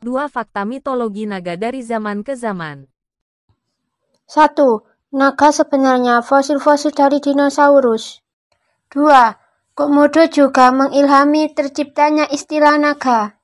Dua fakta mitologi naga dari zaman ke zaman. 1. Naga sebenarnya fosil-fosil dari dinosaurus. 2. Komodo juga mengilhami terciptanya istilah naga.